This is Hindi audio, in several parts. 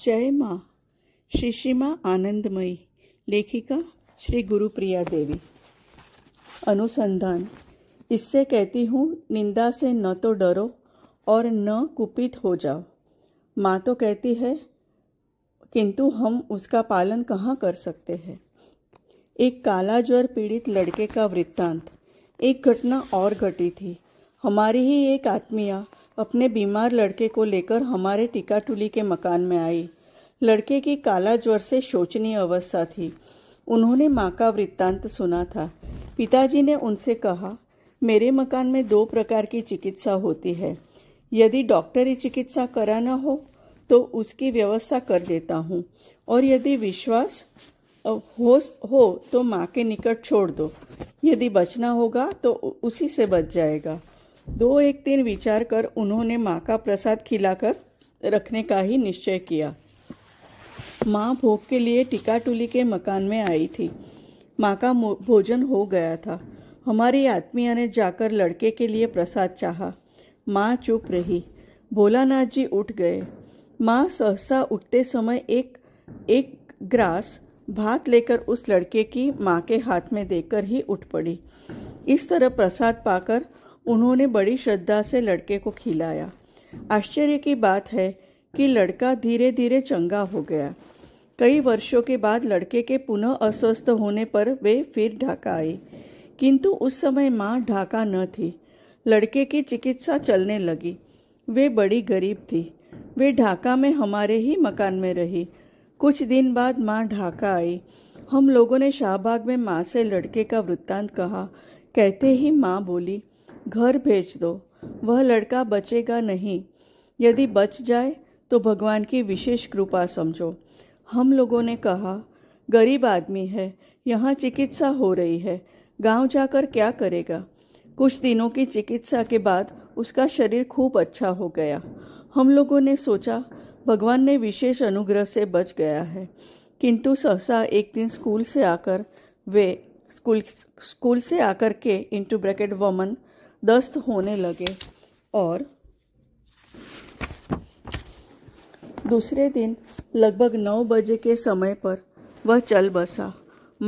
जय माँ श्री श्री माँ आनंदमयी लेखिका श्री गुरुप्रिया देवी अनुसंधान इससे कहती हूँ निंदा से न तो डरो और न कुपित हो जाओ माँ तो कहती है किंतु हम उसका पालन कहाँ कर सकते हैं एक काला ज्वर पीड़ित लड़के का वृत्तांत एक घटना और घटी थी हमारी ही एक आत्मिया अपने बीमार लड़के को लेकर हमारे टीकाटुली के मकान में आई लड़के की काला ज्वर से शोचनीय अवस्था थी उन्होंने माँ का वृत्तांत सुना था पिताजी ने उनसे कहा मेरे मकान में दो प्रकार की चिकित्सा होती है यदि डॉक्टरी चिकित्सा कराना हो तो उसकी व्यवस्था कर देता हूँ और यदि विश्वास हो हो तो माँ के निकट छोड़ दो यदि बचना होगा तो उसी से बच जाएगा दो एक दिन विचार कर उन्होंने माँ का प्रसाद खिलाकर रखने का ही निश्चय किया माँ भोग के लिए टिकाटुली के मकान में आई थी माँ का भोजन हो गया था हमारी आत्मिया ने जाकर लड़के के लिए प्रसाद चाहा माँ चुप रही भोलानाथ जी उठ गए माँ सहसा उठते समय एक एक ग्रास भात लेकर उस लड़के की माँ के हाथ में देकर ही उठ पड़ी इस तरह प्रसाद पाकर उन्होंने बड़ी श्रद्धा से लड़के को खिलाया आश्चर्य की बात है कि लड़का धीरे धीरे चंगा हो गया कई वर्षों के बाद लड़के के पुनः अस्वस्थ होने पर वे फिर ढाका आई किंतु उस समय माँ ढाका न थी लड़के की चिकित्सा चलने लगी वे बड़ी गरीब थी वे ढाका में हमारे ही मकान में रही कुछ दिन बाद माँ ढाका आई हम लोगों ने शाहबाग में माँ से लड़के का वृत्तांत कहा कहते ही माँ बोली घर भेज दो वह लड़का बचेगा नहीं यदि बच जाए तो भगवान की विशेष कृपा समझो हम लोगों ने कहा गरीब आदमी है यहाँ चिकित्सा हो रही है गांव जाकर क्या करेगा कुछ दिनों की चिकित्सा के बाद उसका शरीर खूब अच्छा हो गया हम लोगों ने सोचा भगवान ने विशेष अनुग्रह से बच गया है किंतु सहसा एक दिन स्कूल से आकर वे स्कूल स्कूल से आकर के इंटू ब्रैकेट वमन दस्त होने लगे और दूसरे दिन लगभग नौ बजे के समय पर वह चल बसा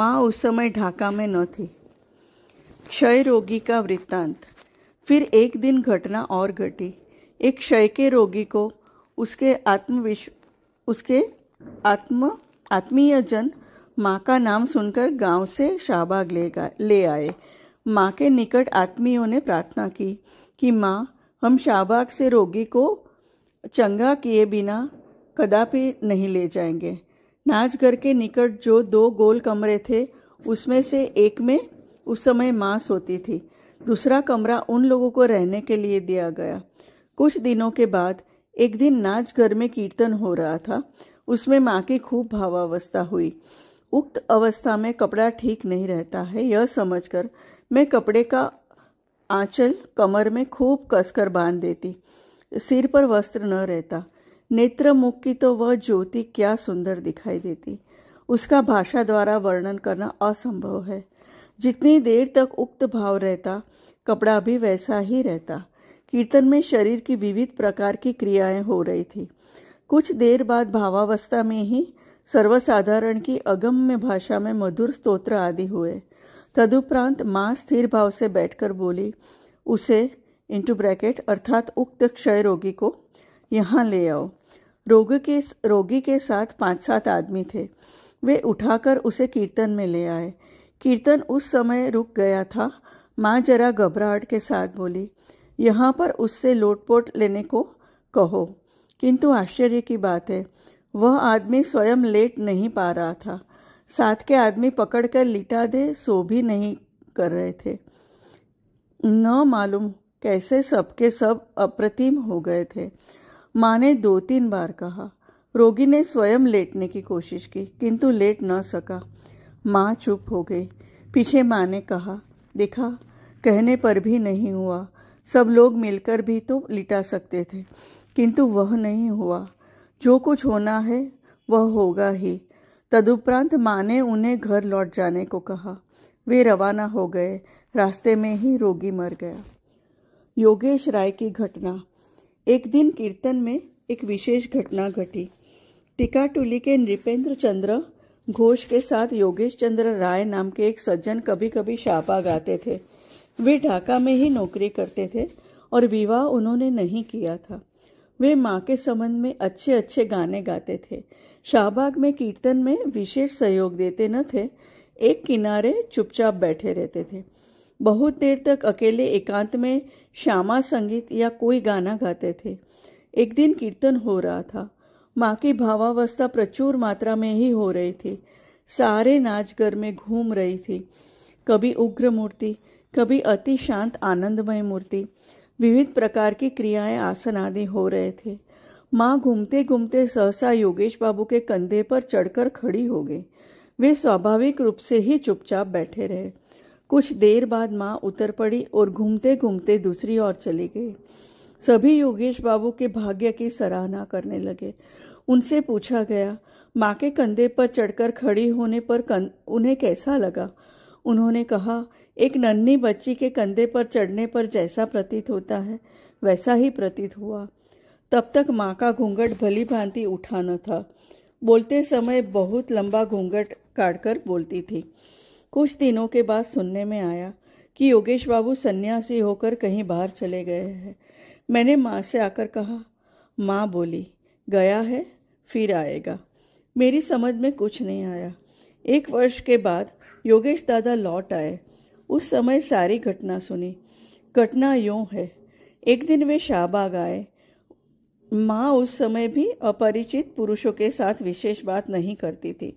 माँ उस समय ढाका में न थी क्षय रोगी का वृत्तांत फिर एक दिन घटना और घटी एक क्षय के रोगी को उसके आत्मविश्व उसके आत्म आत्मीयजन माँ का नाम सुनकर गांव से शाहबाग ले ले आए माँ के निकट आत्मियों ने प्रार्थना की कि माँ हम शाहबाग से रोगी को चंगा किए बिना कदापि नहीं ले जाएंगे नाच घर के निकट जो दो गोल कमरे थे उसमें से एक में उस समय माँ सोती थी दूसरा कमरा उन लोगों को रहने के लिए दिया गया कुछ दिनों के बाद एक दिन नाच घर में कीर्तन हो रहा था उसमें माँ की खूब भावावस्था हुई उक्त अवस्था में कपड़ा ठीक नहीं रहता है यह समझकर मैं कपड़े का आंचल कमर में खूब कसकर बांध देती सिर पर वस्त्र न रहता नेत्र मुख की तो वह ज्योति क्या सुंदर दिखाई देती उसका भाषा द्वारा वर्णन करना असंभव है जितनी देर तक उक्त भाव रहता कपड़ा भी वैसा ही रहता कीर्तन में शरीर की विविध प्रकार की क्रियाएं हो रही थी कुछ देर बाद भावावस्था में ही सर्वसाधारण की अगम्य भाषा में मधुर स्तोत्र आदि हुए तदुपरांत माँ स्थिर भाव से बैठकर बोली उसे इंटू ब्रैकेट अर्थात उक्त क्षय रोगी को यहाँ ले आओ रोग के रोगी के साथ पांच सात आदमी थे वे उठाकर उसे कीर्तन में ले आए कीर्तन उस समय रुक गया था माँ जरा घबराहट के साथ बोली यहाँ पर उससे लोटपोट लेने को कहो किंतु आश्चर्य की बात है वह आदमी स्वयं लेट नहीं पा रहा था साथ के आदमी पकड़ कर लिटा दे सो भी नहीं कर रहे थे न मालूम कैसे सबके सब अप्रतिम हो गए थे माँ ने दो तीन बार कहा रोगी ने स्वयं लेटने की कोशिश की किंतु लेट न सका माँ चुप हो गई पीछे माँ ने कहा देखा कहने पर भी नहीं हुआ सब लोग मिलकर भी तो लिटा सकते थे किंतु वह नहीं हुआ जो कुछ होना है वह होगा ही तदुपरांत माँ ने उन्हें घर लौट जाने को कहा वे रवाना हो गए रास्ते में ही रोगी मर गया योगेश राय की घटना एक दिन कीर्तन में एक विशेष घटना घटी टिकाटुली के नृपेंद्र चंद्र घोष के साथ योगेश चंद्र राय नाम के एक सज्जन कभी कभी शापा गाते थे वे ढाका में ही नौकरी करते थे और विवाह उन्होंने नहीं किया था वे माँ के संबंध में अच्छे अच्छे गाने गाते थे शाहबाग में कीर्तन में विशेष सहयोग देते न थे एक किनारे चुपचाप बैठे रहते थे बहुत देर तक अकेले एकांत में श्यामा संगीत या कोई गाना गाते थे एक दिन कीर्तन हो रहा था माँ की भावावस्था प्रचुर मात्रा में ही हो रही थी सारे नाच घर में घूम रही थी कभी उग्र मूर्ति कभी अति शांत आनंदमय मूर्ति विविध प्रकार की क्रियाएं आसन आदि हो रहे थे माँ घूमते घूमते सहसा योगेश बाबू के कंधे पर चढ़कर खड़ी हो गई वे स्वाभाविक रूप से ही चुपचाप बैठे रहे कुछ देर बाद माँ उतर पड़ी और घूमते घूमते दूसरी ओर चली गई सभी योगेश बाबू के भाग्य की सराहना करने लगे उनसे पूछा गया माँ के कंधे पर चढ़कर खड़ी होने पर कं... उन्हें कैसा लगा उन्होंने कहा एक नन्ही बच्ची के कंधे पर चढ़ने पर जैसा प्रतीत होता है वैसा ही प्रतीत हुआ तब तक माँ का घूंघट भली भांति उठा न था बोलते समय बहुत लंबा घूंघट काटकर बोलती थी कुछ दिनों के बाद सुनने में आया कि योगेश बाबू सन्यासी होकर कहीं बाहर चले गए हैं मैंने माँ से आकर कहा माँ बोली गया है फिर आएगा मेरी समझ में कुछ नहीं आया एक वर्ष के बाद योगेश दादा लौट आए उस समय सारी घटना सुनी घटना यूं है एक दिन वे शाहबाग आए माँ उस समय भी अपरिचित पुरुषों के साथ विशेष बात नहीं करती थी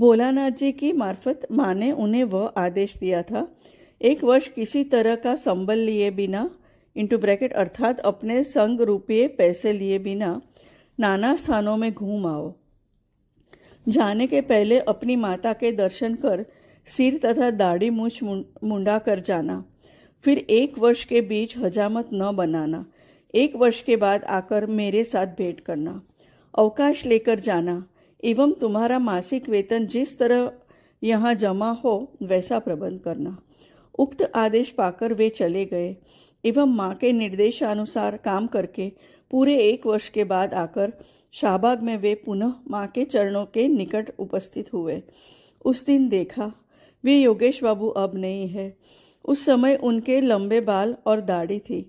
भोलानाथ जी की मार्फत माँ ने उन्हें वह आदेश दिया था एक वर्ष किसी तरह का संबल लिए बिना इंटू ब्रैकेट अर्थात अपने संग रुपये पैसे लिए बिना नाना स्थानों में घूम आओ जाने के पहले अपनी माता के दर्शन कर सिर तथा दाढ़ी मूछ मुंडा कर जाना फिर एक वर्ष के बीच हजामत न बनाना एक वर्ष के बाद आकर मेरे साथ भेंट करना अवकाश लेकर जाना एवं तुम्हारा मासिक वेतन जिस तरह यहाँ जमा हो वैसा प्रबंध करना उक्त आदेश पाकर वे चले गए एवं माँ के निर्देशानुसार काम करके पूरे एक वर्ष के बाद आकर शाहबाग में वे पुनः माँ के चरणों के निकट उपस्थित हुए उस दिन देखा वे योगेश बाबू अब नहीं है उस समय उनके लंबे बाल और दाढ़ी थी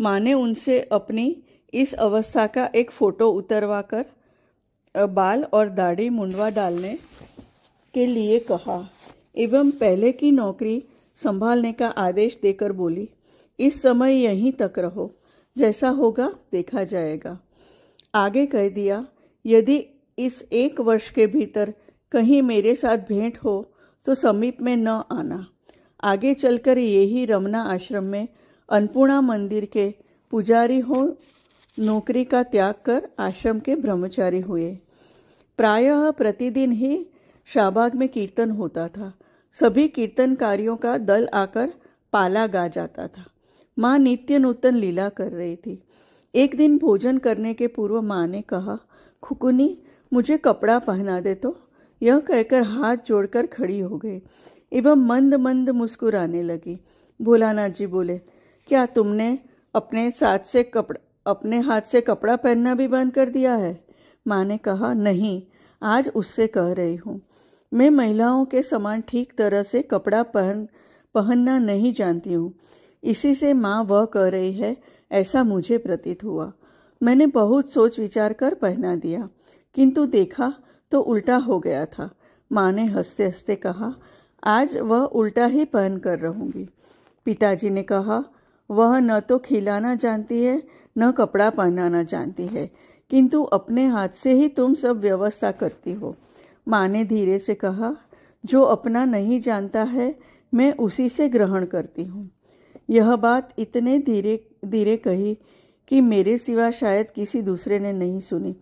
माँ ने उनसे अपनी इस अवस्था का एक फोटो उतरवा कर बाल और दाढ़ी मुंडवा डालने के लिए कहा एवं पहले की नौकरी संभालने का आदेश देकर बोली इस समय यहीं तक रहो जैसा होगा देखा जाएगा आगे कह दिया यदि इस एक वर्ष के भीतर कहीं मेरे साथ भेंट हो तो समीप में न आना आगे चलकर यही रमना आश्रम में अन्नपूर्णा मंदिर के पुजारी हो नौकरी का त्याग कर आश्रम के ब्रह्मचारी हुए प्रायः प्रतिदिन ही शाहबाग में कीर्तन होता था सभी कीर्तनकारियों का दल आकर पाला गा जाता था माँ नित्य नूतन लीला कर रही थी एक दिन भोजन करने के पूर्व माँ ने कहा खुकुनी मुझे कपड़ा पहना दे तो यह कहकर हाथ जोड़कर खड़ी हो गई एवं मंद मंद मुस्कुराने लगी भोलानाथ जी बोले क्या तुमने अपने साथ से कपड़ा अपने हाथ से कपड़ा पहनना भी बंद कर दिया है माँ ने कहा नहीं आज उससे कह रही हूँ मैं महिलाओं के समान ठीक तरह से कपड़ा पहन पहनना नहीं जानती हूँ इसी से माँ वह कह रही है ऐसा मुझे प्रतीत हुआ मैंने बहुत सोच विचार कर पहना दिया किंतु देखा तो उल्टा हो गया था माँ ने हंसते हंसते कहा आज वह उल्टा ही पहन कर रहूँगी पिताजी ने कहा वह न तो खिलाना जानती है न कपड़ा पहनाना जानती है किंतु अपने हाथ से ही तुम सब व्यवस्था करती हो माँ ने धीरे से कहा जो अपना नहीं जानता है मैं उसी से ग्रहण करती हूँ यह बात इतने धीरे धीरे कही कि मेरे सिवा शायद किसी दूसरे ने नहीं सुनी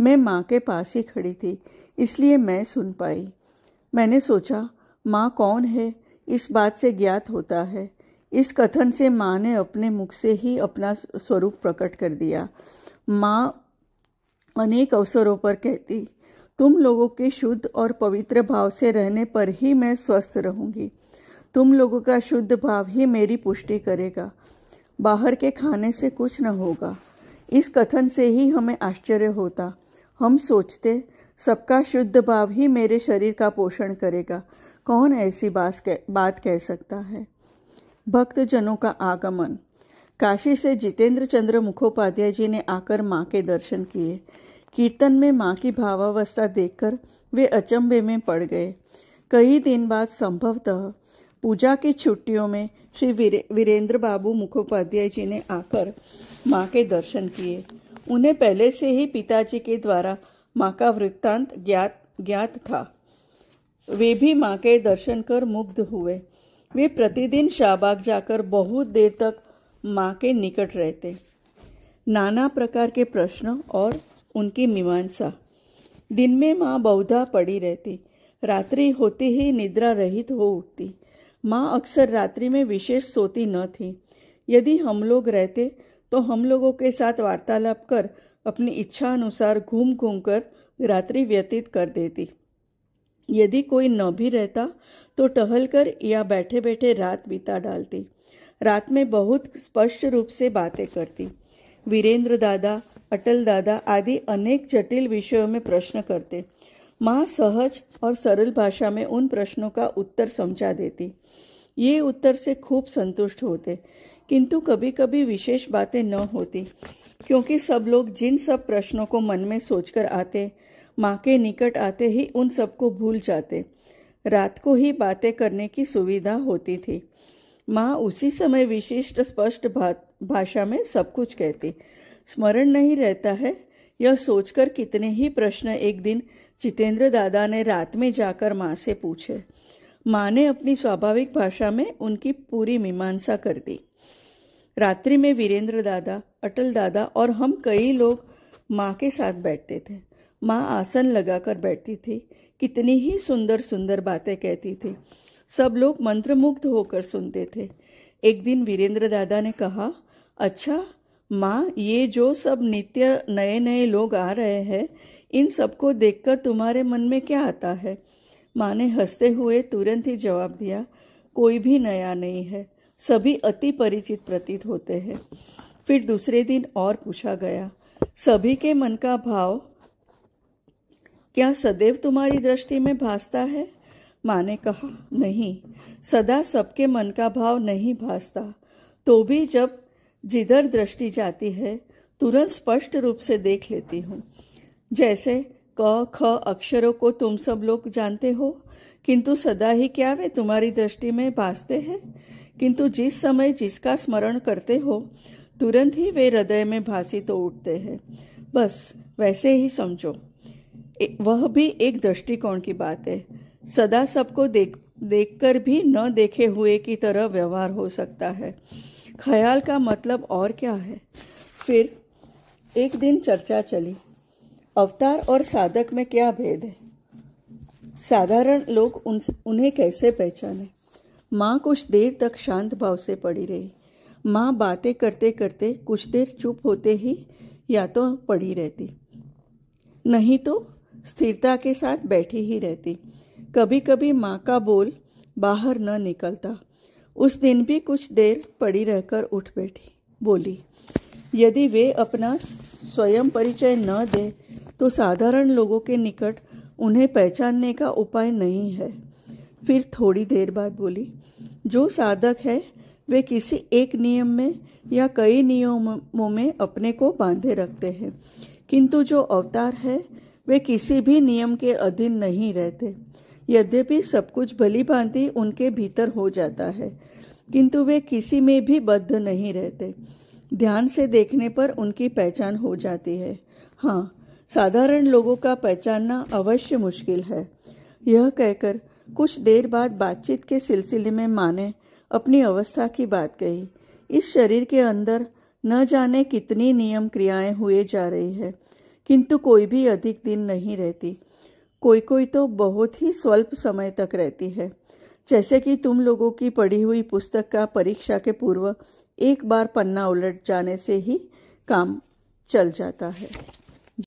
मैं माँ के पास ही खड़ी थी इसलिए मैं सुन पाई मैंने सोचा माँ कौन है इस बात से ज्ञात होता है इस कथन से माँ ने अपने मुख से ही अपना स्वरूप प्रकट कर दिया माँ अनेक अवसरों पर कहती तुम लोगों के शुद्ध और पवित्र भाव से रहने पर ही मैं स्वस्थ रहूंगी तुम लोगों का शुद्ध भाव ही मेरी पुष्टि करेगा बाहर के खाने से कुछ न होगा इस कथन से ही हमें आश्चर्य होता हम सोचते सबका शुद्ध भाव ही मेरे शरीर का पोषण करेगा कौन ऐसी बात कह, बात कह सकता है भक्तजनों का आगमन काशी से जितेंद्र चंद्र मुखोपाध्याय जी ने आकर माँ के दर्शन किए कीर्तन में माँ की भावावस्था देखकर वे अचंभे में पड़ गए कई दिन बाद संभवतः पूजा की छुट्टियों में श्री वीरेंद्र बाबू मुखोपाध्याय जी ने आकर माँ के दर्शन किए उन्हें पहले से ही पिताजी के द्वारा माँ का वृत्तांत ज्ञात ज्ञात था वे भी माँ के दर्शन कर मुग्ध हुए वे प्रतिदिन शाहबाग जाकर बहुत देर तक माँ के निकट रहते नाना प्रकार के प्रश्न और उनकी मीमांसा दिन में माँ बहुधा पड़ी रहती रात्रि होती ही निद्रा रहित हो उठती माँ अक्सर रात्रि में विशेष सोती न थी यदि हम लोग रहते तो हम लोगों के साथ वार्तालाप कर अपनी इच्छा अनुसार घूम घूम कर रात्रि व्यतीत कर देती यदि कोई न भी रहता तो टहल कर या बैठे बैठे रात बिता डालती रात में बहुत स्पष्ट रूप से बातें करती वीरेंद्र दादा अटल दादा आदि अनेक जटिल विषयों में प्रश्न करते माँ सहज और सरल भाषा में उन प्रश्नों का उत्तर समझा देती ये उत्तर से खूब संतुष्ट होते किंतु कभी कभी विशेष बातें न होती क्योंकि सब लोग जिन सब प्रश्नों को मन में सोचकर आते माँ के निकट आते ही उन सबको भूल जाते रात को ही बातें करने की सुविधा होती थी माँ उसी समय विशिष्ट स्पष्ट भाषा में सब कुछ कहती स्मरण नहीं रहता है यह सोचकर कितने ही प्रश्न एक दिन जितेंद्र दादा ने रात में जाकर माँ से पूछे माँ ने अपनी स्वाभाविक भाषा में उनकी पूरी मीमांसा कर दी रात्रि में वीरेंद्र दादा अटल दादा और हम कई लोग माँ के साथ बैठते थे माँ आसन लगाकर बैठती थी कितनी ही सुंदर सुंदर बातें कहती थी सब लोग मंत्रमुग्ध होकर सुनते थे एक दिन वीरेंद्र दादा ने कहा अच्छा माँ ये जो सब नित्य नए नए लोग आ रहे हैं इन सबको देखकर तुम्हारे मन में क्या आता है माँ ने हंसते हुए तुरंत ही जवाब दिया कोई भी नया नहीं है सभी अति परिचित प्रतीत होते हैं फिर दूसरे दिन और पूछा गया सभी के मन का भाव क्या सदैव तुम्हारी दृष्टि में भासता है माँ ने कहा नहीं सदा सबके मन का भाव नहीं भासता तो भी जब जिधर दृष्टि जाती है तुरंत स्पष्ट रूप से देख लेती हूँ जैसे क ख अक्षरों को तुम सब लोग जानते हो किंतु सदा ही क्या वे तुम्हारी दृष्टि में भासते हैं किंतु जिस समय जिसका स्मरण करते हो तुरंत ही वे हृदय में भाषित तो उठते हैं बस वैसे ही समझो वह भी एक दृष्टिकोण की बात है सदा सबको देख देखकर भी न देखे हुए की तरह व्यवहार हो सकता है ख्याल का मतलब और क्या है फिर एक दिन चर्चा चली अवतार और साधक में क्या भेद है साधारण लोग उन, उन्हें कैसे पहचाने माँ कुछ देर तक शांत भाव से पड़ी रही माँ बातें करते करते कुछ देर चुप होते ही या तो पड़ी रहती नहीं तो स्थिरता के साथ बैठी ही रहती कभी कभी माँ का बोल बाहर न निकलता उस दिन भी कुछ देर पड़ी रहकर उठ बैठी बोली यदि वे अपना स्वयं परिचय न दे तो साधारण लोगों के निकट उन्हें पहचानने का उपाय नहीं है फिर थोड़ी देर बाद बोली जो साधक है वे किसी एक नियम में या कई नियमों में अपने को बांधे रखते हैं किंतु जो अवतार है वे किसी भी नियम के अधीन नहीं रहते यद्यपि सब कुछ भली भांति उनके भीतर हो जाता है किंतु वे किसी में भी बद्ध नहीं रहते ध्यान से देखने पर उनकी पहचान हो जाती है हाँ साधारण लोगों का पहचानना अवश्य मुश्किल है यह कहकर कुछ देर बाद बातचीत के सिलसिले में माँ ने अपनी अवस्था की बात कही इस शरीर के अंदर न जाने कितनी नियम क्रियाएं हुए जा रही है किंतु कोई भी अधिक दिन नहीं रहती कोई कोई तो बहुत ही स्वल्प समय तक रहती है जैसे कि तुम लोगों की पढ़ी हुई पुस्तक का परीक्षा के पूर्व एक बार पन्ना उलट जाने से ही काम चल जाता है